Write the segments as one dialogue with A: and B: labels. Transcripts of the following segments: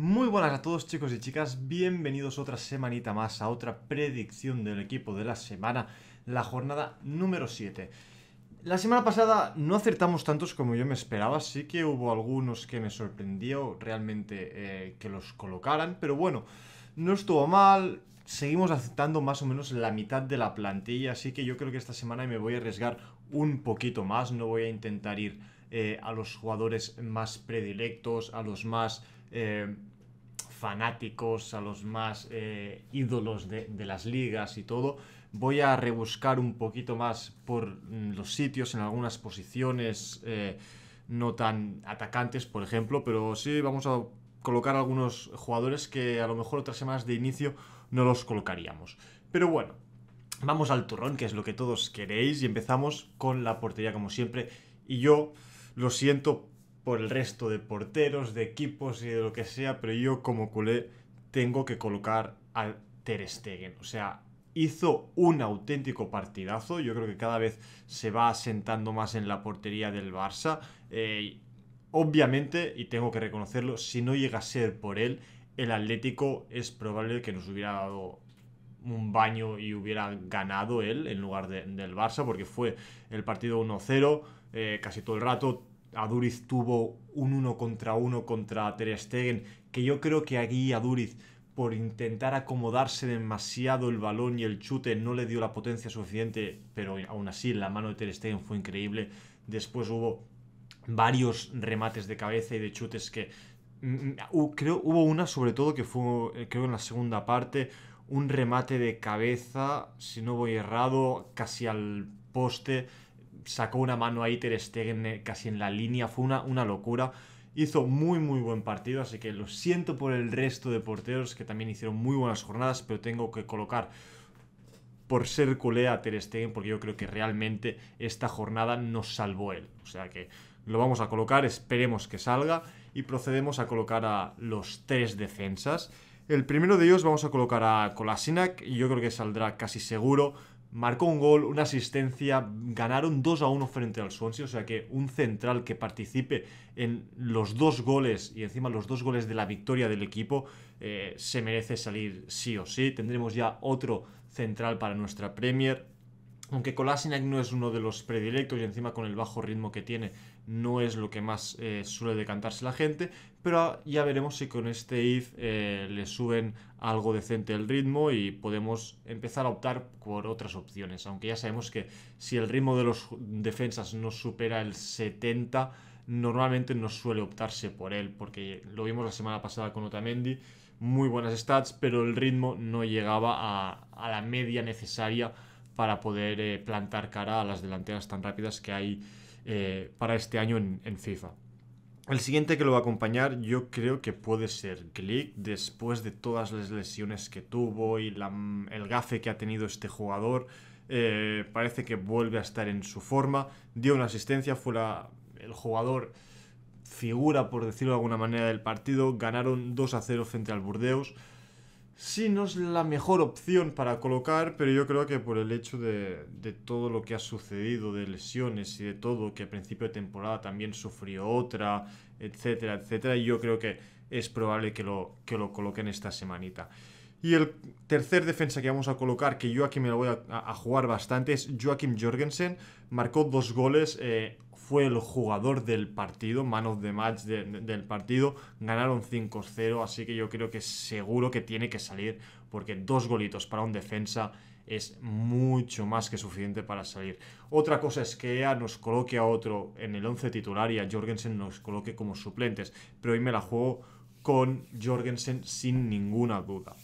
A: Muy buenas a todos chicos y chicas, bienvenidos otra semanita más a otra predicción del equipo de la semana, la jornada número 7. La semana pasada no acertamos tantos como yo me esperaba, sí que hubo algunos que me sorprendió realmente eh, que los colocaran, pero bueno, no estuvo mal, seguimos aceptando más o menos la mitad de la plantilla, así que yo creo que esta semana me voy a arriesgar un poquito más, no voy a intentar ir eh, a los jugadores más predilectos, a los más... Eh, fanáticos, a los más eh, ídolos de, las ligas y todo. Voy a rebuscar un poquito más por mm, los sitios, en algunas posiciones eh, no tan atacantes, por ejemplo, pero sí vamos a colocar algunos jugadores que a lo mejor otras semanas de inicio no los colocaríamos. Pero bueno, vamos al turrón, que es lo que todos queréis, y empezamos con la portería como siempre. Y yo lo siento por el resto de porteros, de equipos y de lo que sea, pero yo como culé tengo que colocar al Ter Stegen. O sea, hizo un auténtico partidazo. Yo creo que cada vez se va asentando más en la portería del Barça. Eh, obviamente, y tengo que reconocerlo, si no llega a ser por él, el Atlético es probable que nos hubiera dado un baño y hubiera ganado él en lugar del Barça, porque fue el partido 1-0. Eh, casi todo el rato Aduriz tuvo un uno contra uno contra Ter Stegen, que yo creo que aquí Aduriz, por intentar acomodarse demasiado el balón y el chute, no le dio la potencia suficiente, pero aún así la mano de Ter Stegen fue increíble. Después hubo varios remates de cabeza y de chutes que mm, mm, creo hubo una sobre todo que fue eh, creo en la segunda parte un remate de cabeza si no voy errado casi al poste sacó una mano ahí Ter Stegen eh, casi en la línea, fue una, locura. Hizo muy muy buen partido, así que lo siento por el resto de porteros que también hicieron muy buenas jornadas, pero tengo que colocar por ser culé a Ter Stegen, porque yo creo que realmente esta jornada nos salvó él. O sea que lo vamos a colocar, esperemos que salga y procedemos a colocar a los tres defensas. El primero de ellos vamos a colocar a Kolasinac y yo creo que saldrá casi seguro marcó un gol, una asistencia, ganaron 2 a 1 frente al Swansea, o sea que un central que participe en los dos goles y encima los dos goles de la victoria del equipo eh, se merece salir sí o sí. Tendremos ya otro central para nuestra Premier, aunque Kolasinac no es uno de los predilectos y encima con el bajo ritmo que tiene no es lo que más eh, suele decantarse la gente, pero ya veremos si con este if eh, le suben algo decente el ritmo y podemos empezar a optar por otras opciones, aunque ya sabemos que si el ritmo de los defensas no supera el 70, normalmente no suele optarse por él, porque lo vimos la semana pasada con Otamendi, muy buenas stats, pero el ritmo no llegaba a la media necesaria para poder eh, plantar cara a las delanteras tan rápidas que hay eh, para este año en, FIFA. El siguiente que lo va a acompañar yo creo que puede ser Glick, después de todas las lesiones que tuvo y el gafe que ha tenido este jugador, eh, parece que vuelve a estar en su forma, dio una asistencia, fue el jugador figura, por decirlo de alguna manera, del partido, ganaron 2 a 0 frente al Burdeos, sí no es la mejor opción para colocar, pero yo creo que por el hecho de, todo lo que ha sucedido, de lesiones y de todo, que a principio de temporada también sufrió otra, etcétera, etcétera, yo creo que es probable que lo, que lo coloquen esta semanita. Y el tercer defensa que vamos a colocar, que yo aquí me lo voy a, jugar bastante, es Joachim Jorgensen. Marcó dos goles, eh, fue el jugador del partido, man of the match del partido. Ganaron 5-0, así que yo creo que seguro que tiene que salir, porque dos golitos para un defensa es mucho más que suficiente para salir. Otra cosa es que EA nos coloque a otro en el 11 titular y a Jorgensen nos coloque como suplentes, pero hoy me la juego con Jorgensen sin ninguna duda.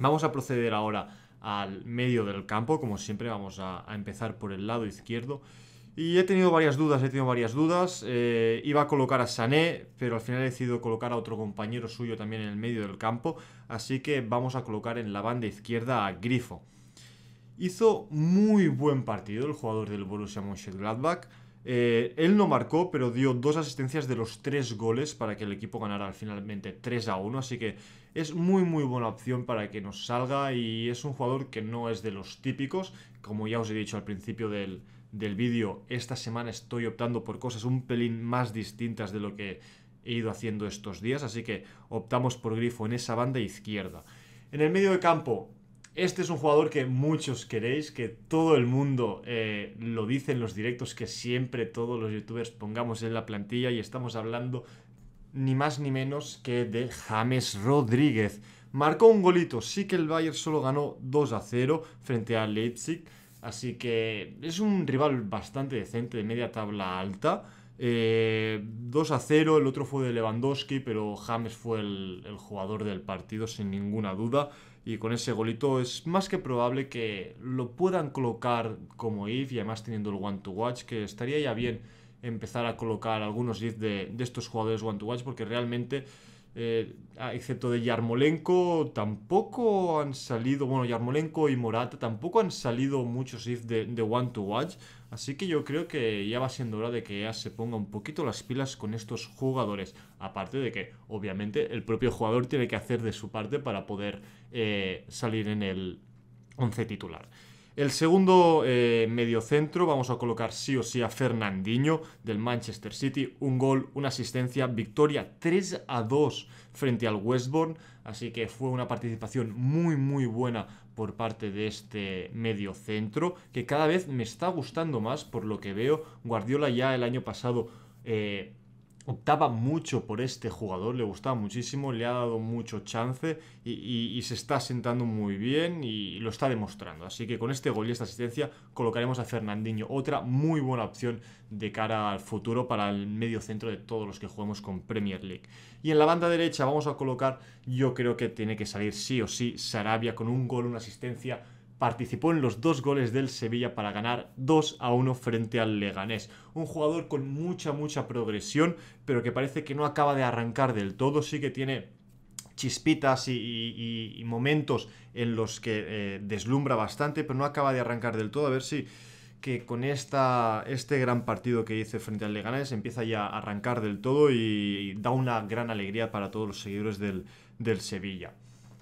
A: Vamos a proceder ahora al medio del campo, como siempre vamos a, empezar por el lado izquierdo. Y he tenido varias dudas, he tenido varias dudas. Eh, iba a colocar a Sané, pero al final he decidido colocar a otro compañero suyo también en el medio del campo. Así que vamos a colocar en la banda izquierda a Grifo. Hizo muy buen partido el jugador del Borussia Mönchengladbach. Eh, él no marcó, pero dio dos asistencias de los tres goles para que el equipo ganara finalmente 3 a 1. Así que es muy, muy buena opción para que nos salga. Y es un jugador que no es de los típicos. Como ya os he dicho al principio del, del vídeo, esta semana estoy optando por cosas un pelín más distintas de lo que he ido haciendo estos días. Así que optamos por Grifo en esa banda izquierda. En el medio de campo, este es un jugador que muchos queréis, que todo el mundo eh, lo dice en los directos, que siempre todos los youtubers pongamos en la plantilla y estamos hablando ni más ni menos que de James Rodríguez. Marcó un golito, sí que el Bayern solo ganó 2 a 0 frente a Leipzig, así que es un rival bastante decente de media tabla alta eh, 2 a 0, el otro fue de Lewandowski, pero James fue el, jugador del partido sin ninguna duda. Y con ese golito es más que probable que lo puedan colocar como if y además teniendo el one to watch, que estaría ya bien empezar a colocar algunos if de, de estos jugadores one to watch porque realmente eh, ah, excepto de Yarmolenko, tampoco han salido, bueno, Yarmolenko y Morata tampoco han salido muchos if de, One to Watch, así que yo creo que ya va siendo hora de que EA se ponga un poquito las pilas con estos jugadores, aparte de que obviamente el propio jugador tiene que hacer de su parte para poder eh, salir en el 11 titular. El segundo eh, mediocentro vamos a colocar sí o sí a Fernandinho del Manchester City. Un gol, una asistencia, victoria 3 a 2 frente al Westbourne. Así que fue una participación muy muy buena por parte de este mediocentro que cada vez me está gustando más por lo que veo. Guardiola ya el año pasado eh, optaba mucho por este jugador, le gustaba muchísimo, le ha dado mucho chance y, se está sentando muy bien y lo está demostrando. Así que con este gol y esta asistencia colocaremos a Fernandinho, otra muy buena opción de cara al futuro para el medio centro de todos los que jugamos con Premier League. Y en la banda derecha vamos a colocar, yo creo que tiene que salir sí o sí, Sarabia con un gol, una asistencia participó en los dos goles del Sevilla para ganar 2 a 1 frente al Leganés. Un jugador con mucha, mucha progresión, pero que parece que no acaba de arrancar del todo, sí que tiene chispitas y, momentos en los que eh, deslumbra bastante, pero no acaba de arrancar del todo. A ver si que con este gran partido que hice frente al Leganés empieza ya a arrancar del todo y, da una gran alegría para todos los seguidores del Sevilla.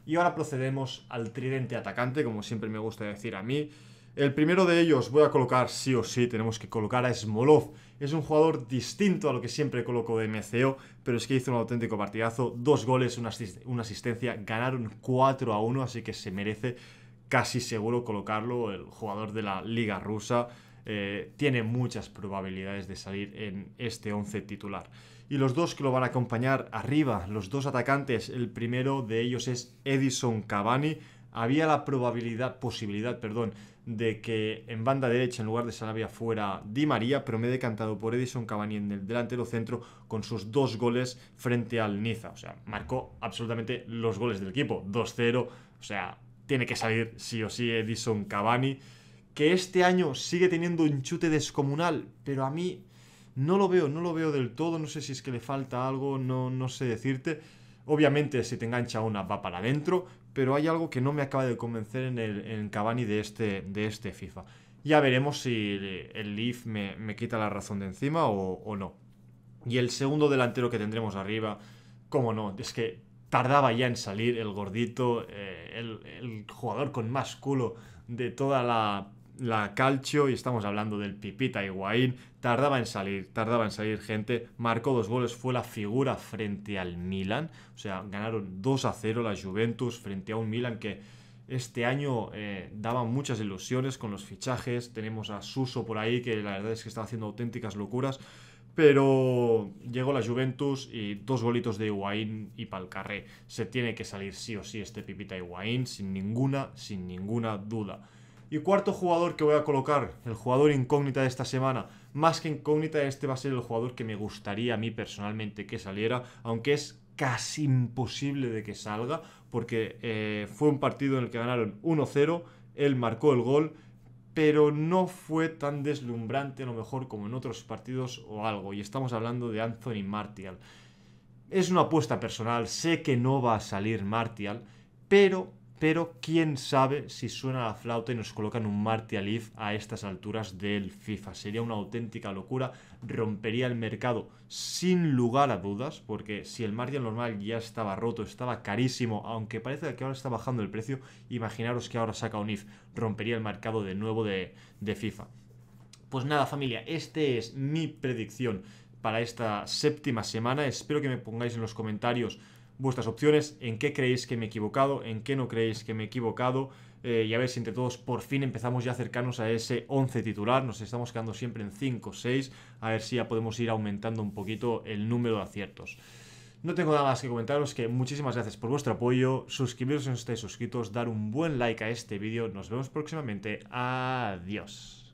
A: Y ahora procedemos al tridente atacante, como siempre me gusta decir a mí. El primero de ellos voy a colocar sí o sí, tenemos que colocar a Smolov. Es un jugador distinto a lo que siempre coloco de MCO, pero es que hizo un auténtico partidazo. Dos goles, una, asistencia, ganaron 4 a 1, así que se merece casi seguro colocarlo. El jugador de la liga rusa eh, tiene muchas probabilidades de salir en este 11 titular y los dos que lo van a acompañar arriba, los dos atacantes, el primero de ellos es Edison Cavani, había la probabilidad, posibilidad, perdón, de que en banda derecha en lugar de Sarabia fuera Di María, pero me he decantado por Edison Cavani en el delantero centro con sus dos goles frente al Niza. O sea, marcó absolutamente los goles del equipo, 2-0, o sea, tiene que salir sí o sí Edison Cavani, que este año sigue teniendo un chute descomunal, pero a mí no lo veo, no lo veo del todo, no sé si es que le falta algo, no, no sé decirte. Obviamente si te engancha una va para adentro, pero hay algo que no me acaba de convencer en el en de este, de este FIFA. Ya veremos si el Leaf me, quita la razón de encima o, no. Y el segundo delantero que tendremos arriba, cómo no, es que tardaba ya en salir el gordito, eh, el jugador con más culo de toda la la Calcio, y estamos hablando del Pipita Higuaín, tardaba en salir, tardaba en salir gente, marcó dos goles, fue la figura frente al Milan, o sea, ganaron 2 a 0 la Juventus frente a un Milan que este año eh, daba muchas ilusiones con los fichajes, tenemos a Suso por ahí que la verdad es que está haciendo auténticas locuras, pero llegó la Juventus y dos golitos de Higuaín y Palcarré. Se tiene que salir sí o sí este Pipita Higuaín, sin ninguna, sin ninguna duda. Y cuarto jugador que voy a colocar, el jugador incógnita de esta semana. Más que incógnita, este va a ser el jugador que me gustaría a mí personalmente que saliera, aunque es casi imposible de que salga, porque eh, fue un partido en el que ganaron 1-0, él marcó el gol, pero no fue tan deslumbrante a lo mejor como en otros partidos o algo, y estamos hablando de Anthony Martial. Es una apuesta personal, sé que no va a salir Martial, pero pero quién sabe si suena la flauta y nos colocan un Martial if a estas alturas del FIFA. Sería una auténtica locura, rompería el mercado sin lugar a dudas, porque si el Martial normal ya estaba roto, estaba carísimo, aunque parece que ahora está bajando el precio, imaginaros que ahora saca un IF, rompería el mercado de nuevo de, de FIFA. Pues nada familia, esta es mi predicción para esta séptima semana, espero que me pongáis en los comentarios vuestras opciones, en qué creéis que me he equivocado, en qué no creéis que me he equivocado. Eh, y a ver si entre todos por fin empezamos ya a acercarnos a ese 11 titular. Nos estamos quedando siempre en 5 o 6. A ver si ya podemos ir aumentando un poquito el número de aciertos. No tengo nada más que comentaros que muchísimas gracias por vuestro apoyo. Suscribiros si no estáis suscritos, dar un buen like a este vídeo. Nos vemos próximamente. Adiós.